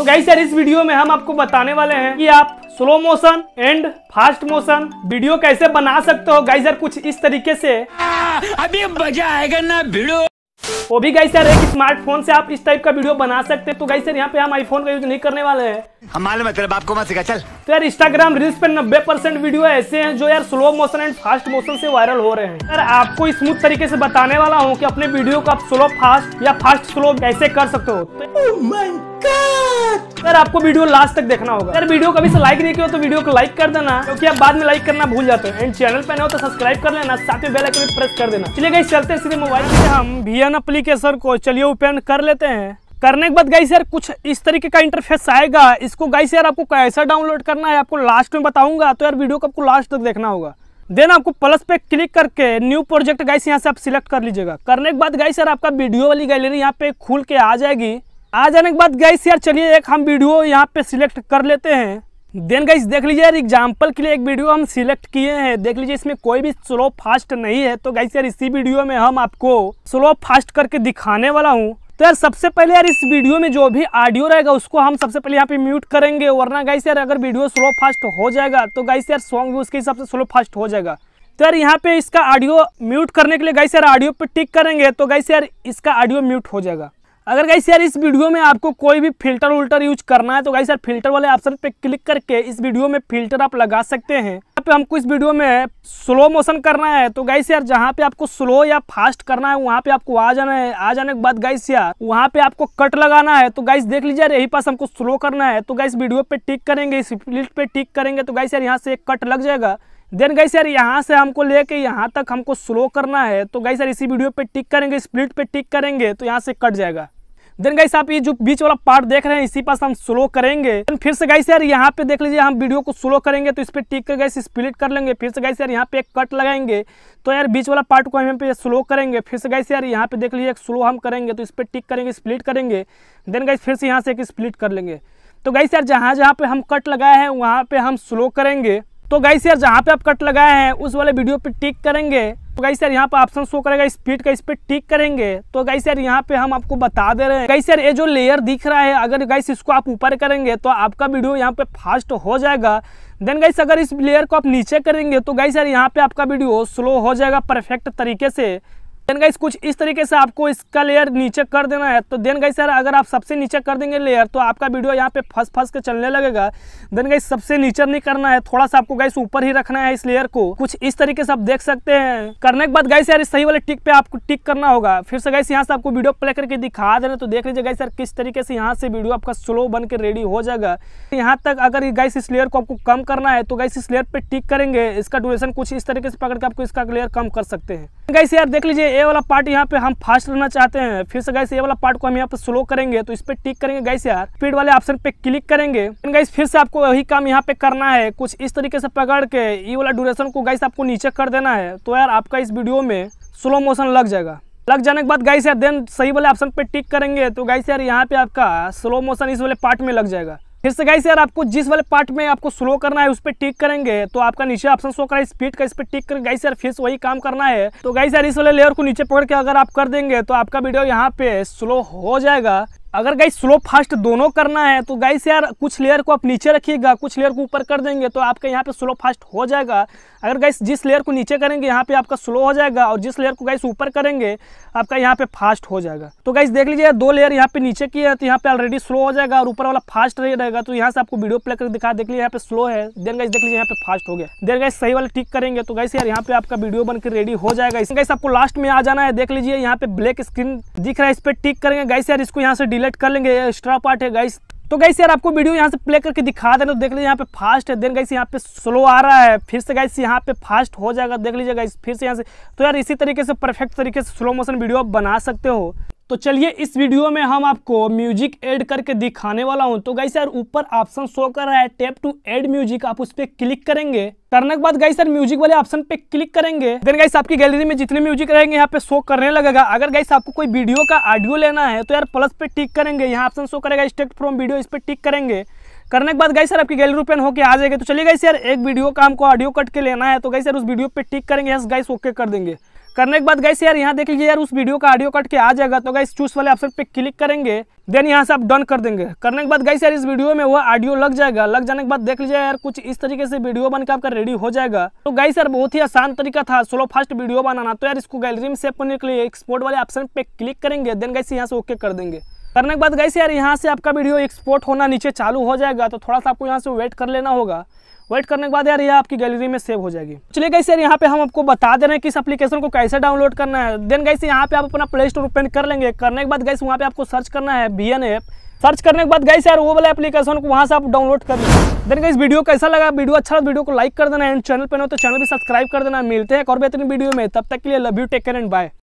तो गाइस यार इस वीडियो में हम आपको बताने वाले हैं कि आप slow motion and fast motion video कैसे बना सकते हो गाइस यार कुछ इस तरीके से आ, अभी मजा आएगा ना वीडियो वो भी गाइस यार एक स्मार्टफोन से आप इस टाइप का वीडियो बना सकते हैं तो गाइस यार यहाँ पे हम आईफोन का यूज नहीं करने वाले हैं हम मालूम है तेरे बाप को मत सिखा चल तो यार इंस्टाग्राम रील्स पे 90 परसेंट वीडियो ऐसे हैं जो यार slow motion and fast motion से वायरल हो रहे हैं यार आपको स्मूथ तरीके से बताने वाला हूँ की अपने वीडियो को आप स्लो फास्ट या फास्ट स्लो कैसे कर सकते हो तो... oh सर आपको वीडियो लास्ट तक देखना होगा अगर वीडियो कभी से लाइक नहीं किया तो वीडियो को लाइक कर देना क्योंकि आप बाद में लाइक करना भूल जाते हैं एंड चैनल पे नए हो तो सब्सक्राइब कर लेना साथ में बेल आइकन भी प्रेस कर देना चलिए गाइस चलते हैं सीधे मोबाइल से हम वीएन एप्लीकेशन को चलिए ओपन कर लेते हैं करने के बाद गाइस यार कुछ इस तरीके का इंटरफेस आएगा इसको गाइस यार आपको कैसा डाउनलोड करना है आपको लास्ट में बताऊंगा तो यार वीडियो को आपको लास्ट तक देखना होगा देन आपको प्लस पे क्लिक करके न्यू प्रोजेक्ट गाइस यहाँ से आप सिलेक्ट कर लीजिएगा करने के बाद गाइस यार आपका वीडियो वाली गैलरी यहाँ पे खुल के आ जाएगी आ जाने के बाद गैस यार चलिए एक हम वीडियो यहाँ पे सिलेक्ट कर लेते हैं देन गैस देख लीजिए यार एग्जाम्पल के लिए एक वीडियो हम सिलेक्ट किए हैं देख लीजिए इसमें कोई भी स्लो फास्ट नहीं है तो गैस यार इसी वीडियो में हम आपको स्लो फास्ट करके दिखाने वाला हूँ तो यार सबसे पहले यार इस वीडियो में जो भी ऑडियो रहेगा उसको हम सबसे पहले यहाँ पे म्यूट करेंगे वरना गैस यार अगर वीडियो स्लो फास्ट हो जाएगा तो गैस यार सॉन्ग भी उसके हिसाब से स्लो फास्ट हो जाएगा तो यार यहाँ पे इसका ऑडियो म्यूट करने के लिए गैस यार ऑडियो पे टिक करेंगे तो गैस यार इसका ऑडियो म्यूट हो जाएगा अगर गाइस यार इस वीडियो में आपको कोई भी फिल्टर उल्टर यूज करना है तो गाइस यार फिल्टर वाले ऑप्शन पे क्लिक करके इस वीडियो में फिल्टर आप लगा सकते हैं यहाँ पे हमको इस वीडियो में स्लो मोशन करना है तो गाइस यार जहाँ पे आपको स्लो या फास्ट करना है वहाँ पे आपको आ जाना है आ जाने के बाद गाइस यार वहाँ पे आपको कट लगाना है तो गाइस देख लीजिए यार यही पास हमको स्लो करना है तो गाइस वीडियो पे टिक करेंगे इस लिस्ट पे टिक करेंगे तो गाइस यार यहाँ से एक कट लग जाएगा देन गाइस यार यहाँ से हमको लेके यहाँ तक हमको स्लो करना है तो गाइस यार इसी वीडियो पे टिक करेंगे स्प्लिट पे टिक करेंगे तो यहाँ से कट जाएगा देन गाइस आप ये जो बीच वाला पार्ट देख रहे हैं इसी पास हम स्लो करेंगे फिर से गाइस यार यहाँ पे देख लीजिए हम वीडियो को स्लो करेंगे तो इस पर टिक कर गाइस स्प्लिट कर लेंगे फिर से गाइस यार यहाँ पे एक कट लगाएंगे तो यार बीच वाला पार्ट को हम यहाँ पे स्लो करेंगे फिर से गाइस यार यहाँ पे देख लीजिए एक स्लो हम करेंगे तो इस पर टिक करेंगे स्प्लिट करेंगे देन गाइस फिर से यहाँ से एक स्प्लिट कर लेंगे तो गाइस यार जहाँ जहाँ पे हम कट लगाए हैं वहाँ पे हम स्लो करेंगे तो गाइस यार जहाँ पे आप कट लगाए हैं उस वाले वीडियो पे टिक करेंगे तो गाइस यार यहाँ पे ऑप्शन शो करेगा स्पीड का इस टिक करेंगे तो गाइस यार यहाँ पे हम आपको बता दे रहे हैं गाइस यार ये जो लेयर दिख रहा है अगर गाइस इसको आप ऊपर करेंगे तो आपका वीडियो यहाँ पे फास्ट हो जाएगा देन गाइस अगर इस लेयर को आप नीचे करेंगे तो गाइस यार यहाँ पे आपका वीडियो स्लो हो जाएगा परफेक्ट तरीके से देन गाइस कुछ इस तरीके से आपको इसका लेयर नीचे कर देना है तो देन गाइस सर अगर आप सबसे नीचे कर देंगे लेयर तो आपका वीडियो यहाँ पे फंस फंस के चलने लगेगा देन गाइस सबसे नीचे नहीं करना है थोड़ा सा आपको गाइस ऊपर ही रखना है इस लेयर को कुछ इस तरीके से आप देख सकते हैं करने के बाद गाइस यार सही वाले टिक पे आपको टिक करना होगा फिर से गाइस यहाँ से आपको वीडियो प्ले करके दिखा दे रहे तो देख लीजिए गाइस यार किस तरीके से यहाँ से वीडियो आपका स्लो बन के रेडी हो जाएगा यहाँ तक अगर गाइस इस लेयर को आपको कम करना है तो गाइस इस लेयर पे टिक करेंगे इसका ड्यूरेशन कुछ इस तरीके से पकड़ के आपको इसका लेयर कम कर सकते हैं गाइस यार देख लीजिए ये वाला पार्ट यहाँ पे हम फास्ट रहना चाहते हैं फिर से गैस ये वाला पार्ट को हम यहाँ पे स्लो करेंगे तो इस पर टिक करेंगे गैस यार स्पीड वाले ऑप्शन पे क्लिक करेंगे गैस फिर से आपको वही काम यहाँ पे करना है कुछ इस तरीके से पकड़ के ये वाला ड्यूरेशन को गैस आपको नीचे कर देना है तो यार आपका इस वीडियो में स्लो मोशन लग जाएगा लग जाने के बाद गाइस यार देन सही वाले ऑप्शन पे टिक करेंगे तो गाइस यार यहाँ पे आपका स्लो मोशन इस वाले पार्ट में लग जाएगा फिर से गाइस यार आपको जिस वाले पार्ट में आपको स्लो करना है उस पर टिक करेंगे तो आपका नीचे ऑप्शन शो करा स्पीड का इस पर टिक करेंगे गाइस यार फिर वही काम करना है तो गाइस यार इस वाले लेयर को नीचे पकड़ के अगर आप कर देंगे तो आपका वीडियो यहाँ पे स्लो हो जाएगा अगर गाइस स्लो फास्ट दोनों करना है तो गाइस यार कुछ लेयर को आप नीचे रखिएगा कुछ लेयर को ऊपर कर देंगे तो आपका यहाँ पे स्लो फास्ट हो जाएगा अगर गाइस जिस लेयर को नीचे करेंगे यहाँ पे आपका स्लो हो जाएगा और जिस लेयर को गाइस ऊपर करेंगे आपका यहाँ पे फास्ट हो जाएगा तो गाइस देख लीजिए दो लेयर यहाँ पे नीचे की है तो यहाँ पे ऑलरेडी स्लो हो जाएगा और ऊपर वाला फास्ट रहेगा तो यहाँ से आपको वीडियो प्ले कर दिखा देख लीजिए यहाँ पे स्लो है देन गाइस देख लीजिए यहाँ पे फास्ट हो गया देन गाइस सही वाला टिक करेंगे तो गाइस यार यहाँ पे आपका वीडियो बनकर रेडी हो जाएगा इसमें गाइस आपको लास्ट में आ जाना है देख लीजिए यहाँ पे ब्लैक स्क्रीन दिख रहा है इस पर टिक करेंगे गाइस यार इसको यहाँ से सिलेक्ट कर लेंगे एक्स्ट्रा पार्ट है गाइस तो गाइस यार आपको वीडियो यहाँ से प्ले करके दिखा देना तो देख लीजिए यहाँ पे फास्ट है देन गाइस यहाँ पे स्लो आ रहा है फिर से गाइस यहाँ पे फास्ट हो जाएगा देख लीजिए गाइस फिर से यहाँ से तो यार इसी तरीके से परफेक्ट तरीके से स्लो मोशन वीडियो आप बना सकते हो तो चलिए इस वीडियो में हम आपको म्यूजिक ऐड करके दिखाने वाला हूं तो गाइस यार ऊपर ऑप्शन शो कर रहा है टैप टू ऐड म्यूजिक आप उस पर क्लिक करेंगे करने के बाद गाइस सर म्यूजिक वाले ऑप्शन पे क्लिक करेंगे अगर गाइस आपकी गैलरी में जितने म्यूजिक रहेंगे यहाँ पे शो करने लगेगा अगर गाइस आपको कोई वीडियो का ऑडियो लेना है तो यार प्लस पे टिक करेंगे यहाँ ऑप्शन शो करेगा स्टेक्ट फ्रॉम वीडियो इस पर टिक करेंगे करने के बाद गाइस सर आपकी गैलरी ओपन होकर आ जाएगी तो चलिए गाइस यार एक वीडियो का हमको ऑडियो कट के लेना है तो गाइस सर उस वीडियो पे टिक करेंगे यस गाइस ओके कर देंगे करने के बाद गैस यार यहाँ देख लीजिए यार उस वीडियो का ऑडियो कट के आ जाएगा तो गैस चूज वाले ऑप्शन पे क्लिक करेंगे देन यहाँ से आप डन कर देंगे करने के बाद गैस यार इस वीडियो में वो ऑडियो लग जाएगा लग जाने के बाद देख लीजिए यार कुछ इस तरीके से वीडियो बनकर आपका रेडी हो जाएगा तो गैस यार बहुत ही आसान तरीका था स्लो फास्ट वीडियो बनाना तो यार इसको गैलरी में सेव करने के लिए एक्सपोर्ट वाले ऑप्शन पे क्लिक करेंगे देन गैस यहाँ से ओके कर देंगे करने के बाद गई यार यहाँ से आपका वीडियो एक्सपोर्ट होना नीचे चालू हो जाएगा तो थोड़ा सा आपको यहाँ से वेट कर लेना होगा वेट करने के बाद यार ये आपकी गैलरी में सेव हो जाएगी चलिए गई यार यहाँ पे हम आपको बता दे रहे हैं किस एप्लीकेशन को कैसे डाउनलोड करना है देन गाइस यहाँ पे आप अपना प्ले स्टोर ओपन कर लेंगे करने के बाद गई वहाँ पे आपको सर्च करना है बी एन ऐप सर्च करने के बाद गई यार वो वाला एप्लीकेशन को वहाँ से आप डाउनलोड कर लेंगे देन गई वीडियो कैसा लगा वीडियो अच्छा लगा वीडियो को लाइक कर देना एंड चैनल पर ना तो चैनल भी सब्सक्राइब कर देना मिलते हैं और बेहतरीन वीडियो में तब तक के लिए love you take and bye